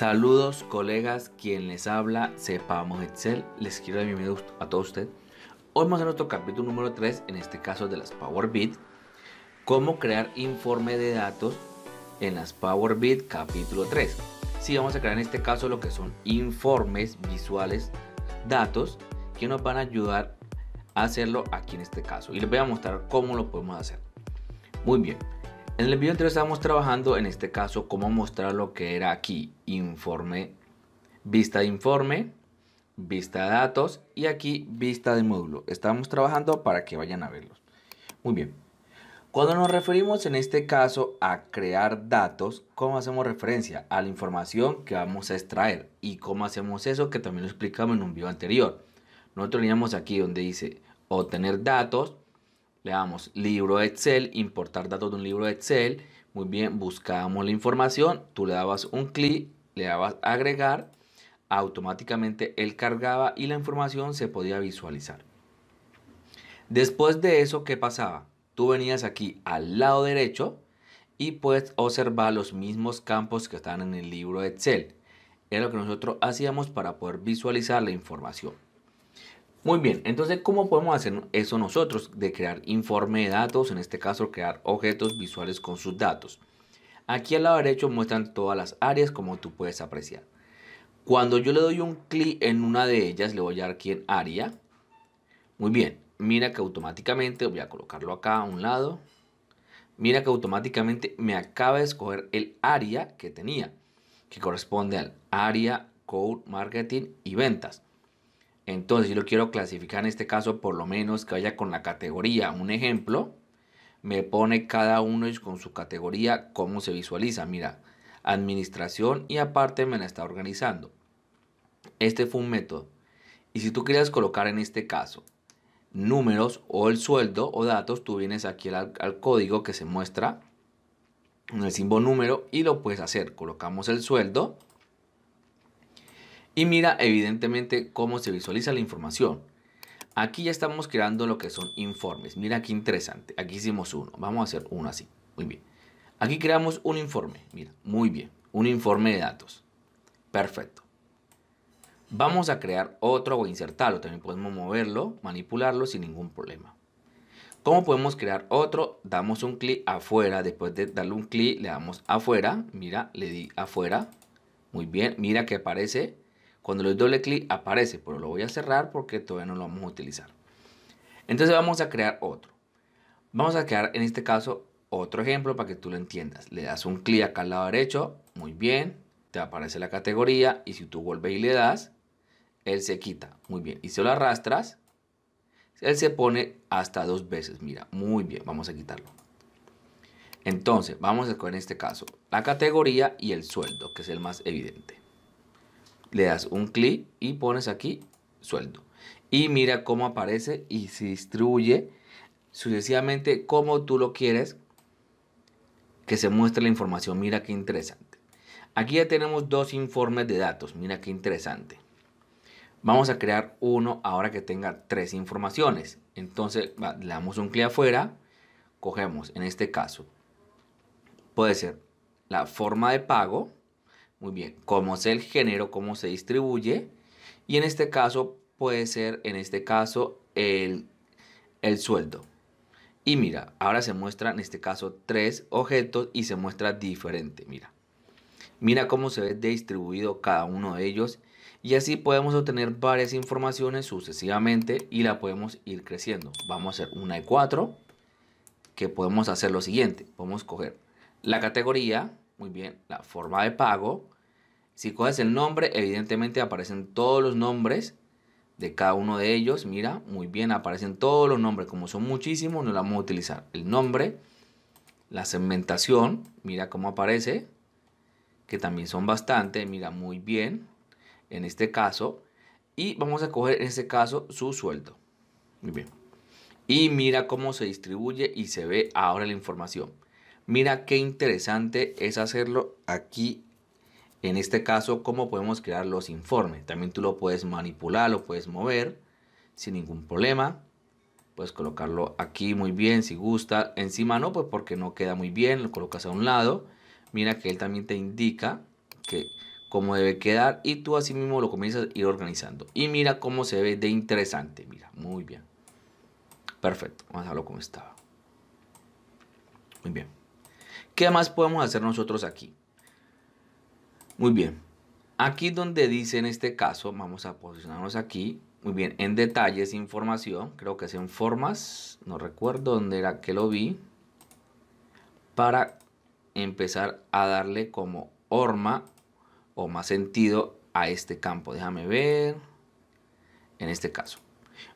Saludos colegas, quien les habla, sepamos Excel, les quiero dar bienvenido a todos ustedes. Hoy vamos a nuestro capítulo número 3, en este caso de las Power BI, cómo crear informe de datos en las Power BI capítulo 3. sí, vamos a crear en este caso lo que son informes visuales, datos que nos van a ayudar a hacerlo aquí en este caso. Y les voy a mostrar cómo lo podemos hacer. Muy bien, en el video anterior estábamos trabajando en este caso cómo mostrar lo que era aquí informe, vista de informe, vista de datos y aquí vista de módulo. Estamos trabajando para que vayan a verlos. Muy bien. Cuando nos referimos en este caso a crear datos, ¿cómo hacemos referencia? A la información que vamos a extraer. ¿Y cómo hacemos eso? Que también lo explicamos en un video anterior. Nosotros teníamos aquí donde dice obtener datos, le damos libro de Excel, importar datos de un libro de Excel. Muy bien, buscábamos la información, tú le dabas un clic, le dabas agregar, automáticamente él cargaba y la información se podía visualizar. Después de eso, ¿qué pasaba? Tú venías aquí al lado derecho y puedes observar los mismos campos que están en el libro de Excel. Era lo que nosotros hacíamos para poder visualizar la información. Muy bien, entonces, ¿cómo podemos hacer eso nosotros? De crear informe de datos, en este caso, crear objetos visuales con sus datos. Aquí al lado derecho muestran todas las áreas como tú puedes apreciar. Cuando yo le doy un clic en una de ellas, le voy a dar aquí en área. Muy bien, mira que automáticamente, voy a colocarlo acá a un lado. Mira que automáticamente me acaba de escoger el área que tenía, que corresponde al área, code, marketing y ventas. Entonces, si lo quiero clasificar en este caso, por lo menos que vaya con la categoría. Un ejemplo, me pone cada uno con su categoría, cómo se visualiza. Mira, administración y aparte me la está organizando. Este fue un método. Y si tú querías colocar en este caso números o el sueldo o datos, tú vienes aquí al código que se muestra en el símbolo número y lo puedes hacer. Colocamos el sueldo y mira evidentemente cómo se visualiza la información. Aquí ya estamos creando lo que son informes. Mira qué interesante. Aquí hicimos uno. Vamos a hacer uno así. Muy bien. Aquí creamos un informe. Mira, muy bien. Un informe de datos. Perfecto. Vamos a crear otro o insertarlo. También podemos moverlo, manipularlo sin ningún problema. ¿Cómo podemos crear otro? Damos un clic afuera. Después de darle un clic, le damos afuera. Mira, le di afuera. Muy bien. Mira que aparece cuando le doy doble clic aparece, pero lo voy a cerrar porque todavía no lo vamos a utilizar. Entonces vamos a crear otro. Vamos a crear en este caso otro ejemplo para que tú lo entiendas. Le das un clic acá al lado derecho, muy bien, te aparece la categoría y si tú vuelves y le das, él se quita, muy bien. Y si lo arrastras, él se pone hasta dos veces, mira, muy bien, vamos a quitarlo. Entonces, vamos a escoger en este caso la categoría y el sueldo, que es el más evidente le das un clic y pones aquí sueldo. Y mira cómo aparece y se distribuye sucesivamente como tú lo quieres que se muestre la información. Mira qué interesante. Aquí ya tenemos dos informes de datos. Mira qué interesante. Vamos a crear uno ahora que tenga tres informaciones. Entonces le damos un clic afuera. Cogemos en este caso. Puede ser la forma de pago muy bien, cómo es el género, cómo se distribuye. Y en este caso puede ser, en este caso, el, el sueldo. Y mira, ahora se muestra en este caso tres objetos y se muestra diferente. Mira, mira cómo se ve distribuido cada uno de ellos. Y así podemos obtener varias informaciones sucesivamente y la podemos ir creciendo. Vamos a hacer una de cuatro, que podemos hacer lo siguiente. Podemos coger la categoría, muy bien, la forma de pago. Si coges el nombre, evidentemente aparecen todos los nombres de cada uno de ellos. Mira, muy bien, aparecen todos los nombres. Como son muchísimos, no la vamos a utilizar. El nombre, la segmentación, mira cómo aparece, que también son bastante, mira, muy bien, en este caso. Y vamos a coger en este caso su sueldo. Muy bien. Y mira cómo se distribuye y se ve ahora la información. Mira qué interesante es hacerlo aquí. En este caso, cómo podemos crear los informes. También tú lo puedes manipular, lo puedes mover sin ningún problema. Puedes colocarlo aquí muy bien si gusta. Encima no, pues porque no queda muy bien. Lo colocas a un lado. Mira que él también te indica que cómo debe quedar y tú así mismo lo comienzas a ir organizando. Y mira cómo se ve de interesante. Mira, muy bien. Perfecto. Vamos a dejarlo como estaba. Muy bien. ¿Qué más podemos hacer nosotros aquí? Muy bien. Aquí donde dice en este caso, vamos a posicionarnos aquí. Muy bien, en detalles, información, creo que es en formas, no recuerdo dónde era que lo vi, para empezar a darle como orma o más sentido a este campo. Déjame ver, en este caso.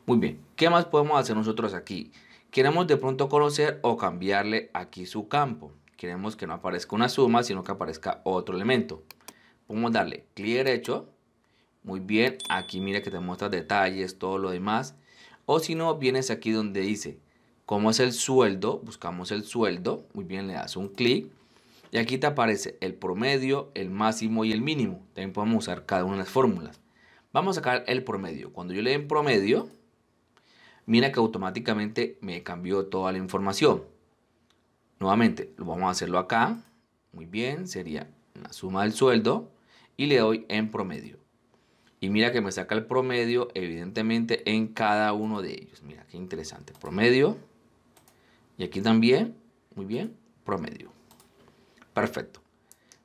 Muy bien, ¿qué más podemos hacer nosotros aquí? Queremos de pronto conocer o cambiarle aquí su campo queremos que no aparezca una suma, sino que aparezca otro elemento. Podemos darle clic derecho. Muy bien, aquí mira que te muestra detalles, todo lo demás. O si no, vienes aquí donde dice cómo es el sueldo, buscamos el sueldo. Muy bien, le das un clic. Y aquí te aparece el promedio, el máximo y el mínimo. También podemos usar cada una de las fórmulas. Vamos a sacar el promedio. Cuando yo le den promedio, mira que automáticamente me cambió toda la información. Nuevamente, lo vamos a hacerlo acá. Muy bien, sería la suma del sueldo y le doy en promedio. Y mira que me saca el promedio, evidentemente, en cada uno de ellos. Mira, qué interesante. Promedio. Y aquí también, muy bien, promedio. Perfecto.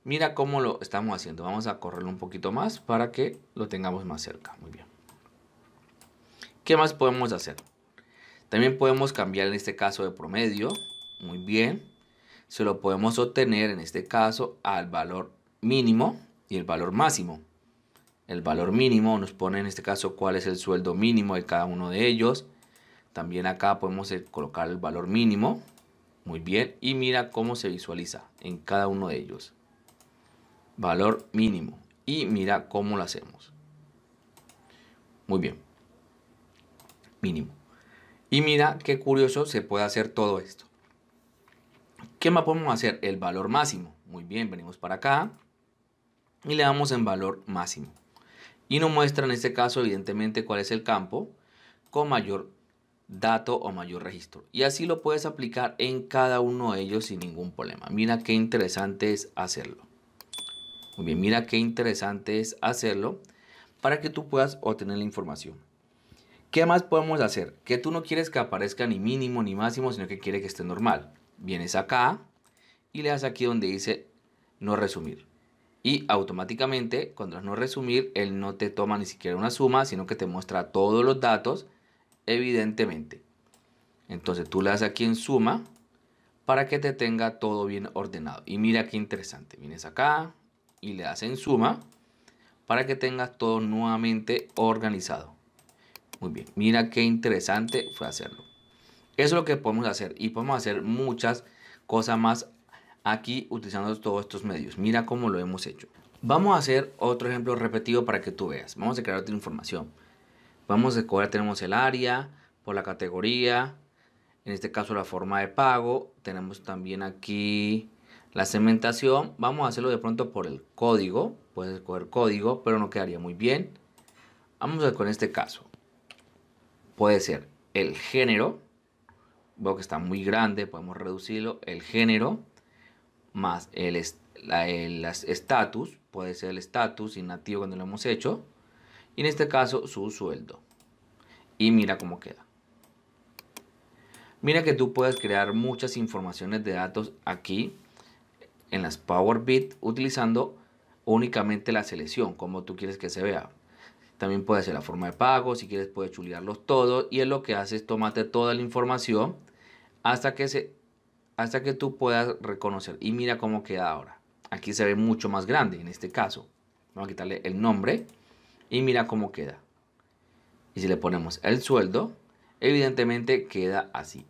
Mira cómo lo estamos haciendo. Vamos a correrlo un poquito más para que lo tengamos más cerca. Muy bien. ¿Qué más podemos hacer? También podemos cambiar en este caso de promedio. Muy bien se lo podemos obtener en este caso al valor mínimo y el valor máximo. El valor mínimo nos pone en este caso cuál es el sueldo mínimo de cada uno de ellos. También acá podemos eh, colocar el valor mínimo. Muy bien. Y mira cómo se visualiza en cada uno de ellos. Valor mínimo. Y mira cómo lo hacemos. Muy bien. Mínimo. Y mira qué curioso se puede hacer todo esto. ¿Qué más podemos hacer? El valor máximo. Muy bien, venimos para acá y le damos en valor máximo. Y nos muestra en este caso evidentemente cuál es el campo con mayor dato o mayor registro. Y así lo puedes aplicar en cada uno de ellos sin ningún problema. Mira qué interesante es hacerlo. Muy bien, mira qué interesante es hacerlo para que tú puedas obtener la información. ¿Qué más podemos hacer? Que tú no quieres que aparezca ni mínimo ni máximo, sino que quieres que esté normal vienes acá y le das aquí donde dice no resumir. Y automáticamente, cuando es no resumir, él no te toma ni siquiera una suma, sino que te muestra todos los datos, evidentemente. Entonces tú le das aquí en suma para que te tenga todo bien ordenado. Y mira qué interesante. Vienes acá y le das en suma para que tengas todo nuevamente organizado. Muy bien, mira qué interesante fue hacerlo. Eso es lo que podemos hacer y podemos hacer muchas cosas más aquí utilizando todos estos medios. Mira cómo lo hemos hecho. Vamos a hacer otro ejemplo repetido para que tú veas. Vamos a crear otra información. Vamos a escoger, tenemos el área, por la categoría, en este caso la forma de pago. Tenemos también aquí la segmentación. Vamos a hacerlo de pronto por el código. Puedes escoger código, pero no quedaría muy bien. Vamos a ver con este caso. Puede ser el género veo que está muy grande, podemos reducirlo. El género más el estatus, puede ser el estatus nativo cuando lo hemos hecho. Y en este caso su sueldo. Y mira cómo queda. Mira que tú puedes crear muchas informaciones de datos aquí en las Power Bit utilizando únicamente la selección, como tú quieres que se vea. También puede ser la forma de pago, si quieres puedes chulearlos todos y es lo que hace es toda la información hasta que, se, hasta que tú puedas reconocer. Y mira cómo queda ahora. Aquí se ve mucho más grande en este caso. Vamos a quitarle el nombre y mira cómo queda. Y si le ponemos el sueldo, evidentemente queda así.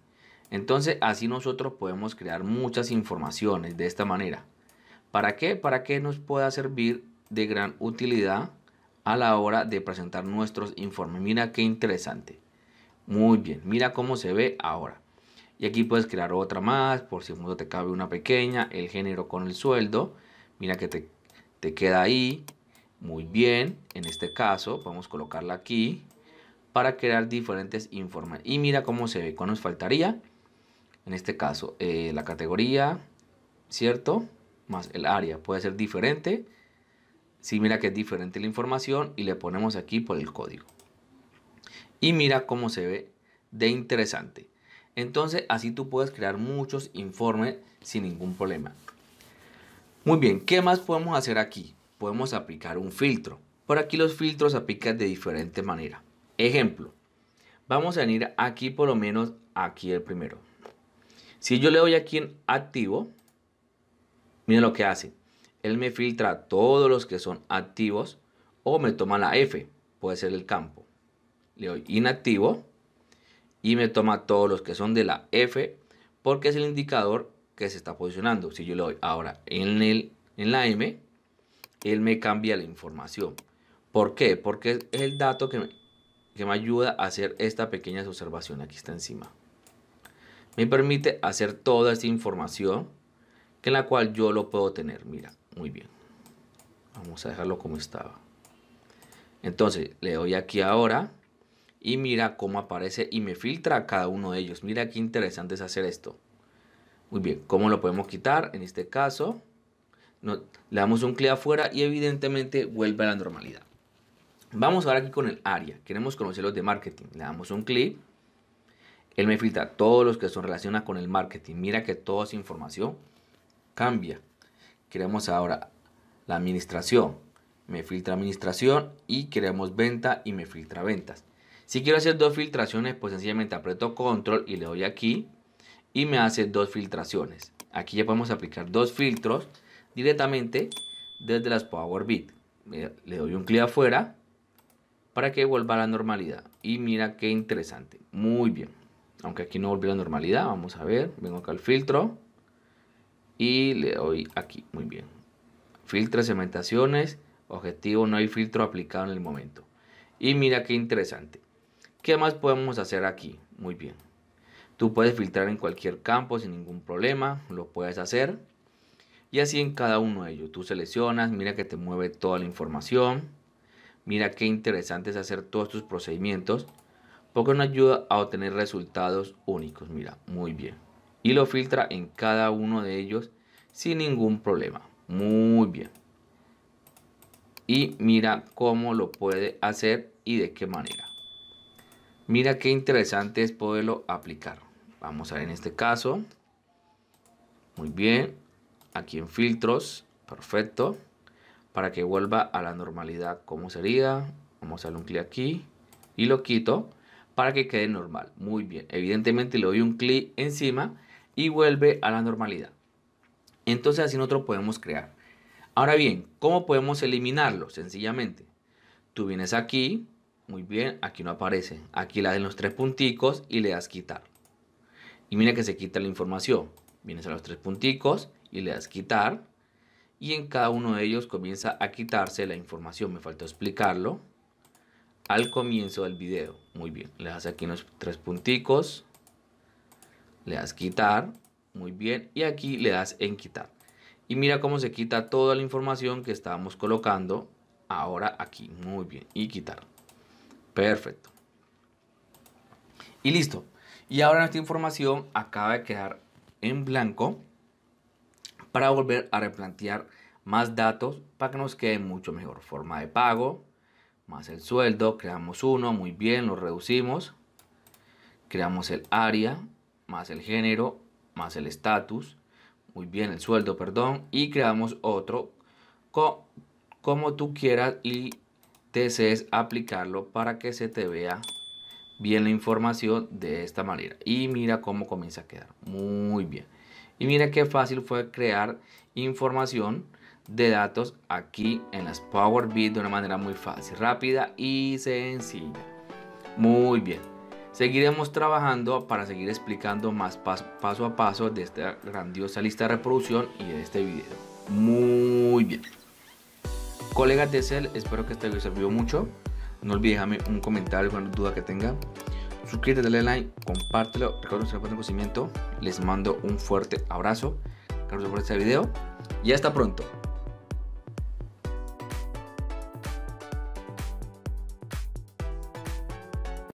Entonces así nosotros podemos crear muchas informaciones de esta manera. ¿Para qué? Para que nos pueda servir de gran utilidad a la hora de presentar nuestros informes. Mira qué interesante. Muy bien, mira cómo se ve ahora. Y aquí puedes crear otra más, por si mundo te cabe una pequeña, el género con el sueldo. Mira que te, queda ahí, muy bien. En este caso, podemos colocarla aquí para crear diferentes informes. Y mira cómo se ve, cuál nos faltaría. En este caso, eh, la categoría, ¿cierto? Más el área, puede ser diferente. Si sí, mira que es diferente la información y le ponemos aquí por el código. Y mira cómo se ve de interesante. Entonces así tú puedes crear muchos informes sin ningún problema. Muy bien, ¿qué más podemos hacer aquí? Podemos aplicar un filtro. Por aquí los filtros se aplican de diferente manera. Ejemplo, vamos a venir aquí por lo menos aquí el primero. Si yo le doy aquí en activo, mire lo que hace. Él me filtra todos los que son activos o me toma la F, puede ser el campo. Le doy inactivo y me toma todos los que son de la F porque es el indicador que se está posicionando. Si yo le doy ahora en, el, en la M, él me cambia la información. ¿Por qué? Porque es el dato que me, que me ayuda a hacer esta pequeña observación. Aquí está encima. Me permite hacer toda esta información que en la cual yo lo puedo tener. Mira, muy bien. Vamos a dejarlo como estaba. Entonces, le doy aquí ahora y mira cómo aparece y me filtra cada uno de ellos. Mira qué interesante es hacer esto. Muy bien, ¿cómo lo podemos quitar? En este caso, le damos un clic afuera y evidentemente vuelve a la normalidad. Vamos ahora aquí con el área. Queremos conocer los de marketing. Le damos un clic. Él me filtra todos los que son relacionados con el marketing. Mira que toda esa información cambia. Queremos ahora la administración. Me filtra administración y queremos venta y me filtra ventas. Si quiero hacer dos filtraciones, pues sencillamente aprieto control y le doy aquí y me hace dos filtraciones. Aquí ya podemos aplicar dos filtros directamente desde las Power Bit. Eh, le doy un clic afuera para que vuelva a la normalidad. Y mira qué interesante. Muy bien. Aunque aquí no volvió a la normalidad, vamos a ver. Vengo acá al filtro y le doy aquí. Muy bien. Filtra segmentaciones, objetivo, no hay filtro aplicado en el momento. Y mira qué interesante. ¿Qué más podemos hacer aquí? Muy bien. Tú puedes filtrar en cualquier campo sin ningún problema, lo puedes hacer. Y así en cada uno de ellos. Tú seleccionas, mira que te mueve toda la información. Mira qué interesante es hacer todos tus procedimientos porque nos ayuda a obtener resultados únicos. Mira, muy bien. Y lo filtra en cada uno de ellos sin ningún problema. Muy bien. Y mira cómo lo puede hacer y de qué manera. Mira qué interesante es poderlo aplicar. Vamos a ver en este caso. Muy bien. Aquí en filtros. Perfecto. Para que vuelva a la normalidad como sería. Vamos a darle un clic aquí. Y lo quito para que quede normal. Muy bien. Evidentemente le doy un clic encima y vuelve a la normalidad. Entonces así nosotros podemos crear. Ahora bien, ¿cómo podemos eliminarlo? Sencillamente, tú vienes aquí, muy bien, aquí no aparece. Aquí le das los tres punticos y le das quitar. Y mira que se quita la información. Vienes a los tres punticos y le das quitar. Y en cada uno de ellos comienza a quitarse la información. Me faltó explicarlo al comienzo del video. Muy bien, le das aquí los tres punticos. Le das quitar. Muy bien, y aquí le das en quitar. Y mira cómo se quita toda la información que estábamos colocando ahora aquí. Muy bien, y quitar. Perfecto. Y listo. Y ahora nuestra información acaba de quedar en blanco para volver a replantear más datos para que nos quede mucho mejor. Forma de pago, más el sueldo, creamos uno, muy bien, lo reducimos. Creamos el área, más el género, más el estatus, muy bien, el sueldo, perdón, y creamos otro como tú quieras y desees aplicarlo para que se te vea bien la información de esta manera. Y mira cómo comienza a quedar. Muy bien. Y mira qué fácil fue crear información de datos aquí en las Power BI de una manera muy fácil, rápida y sencilla. Muy bien. Seguiremos trabajando para seguir explicando más paso a paso de esta grandiosa lista de reproducción y de este video. Muy bien. Colegas de Excel, espero que este video les sirvió mucho. No olvides dejarme un comentario con duda que tenga. Suscríbete, dale like, compártelo, recuerda conocimiento. Les mando un fuerte abrazo. Gracias por este video y hasta pronto.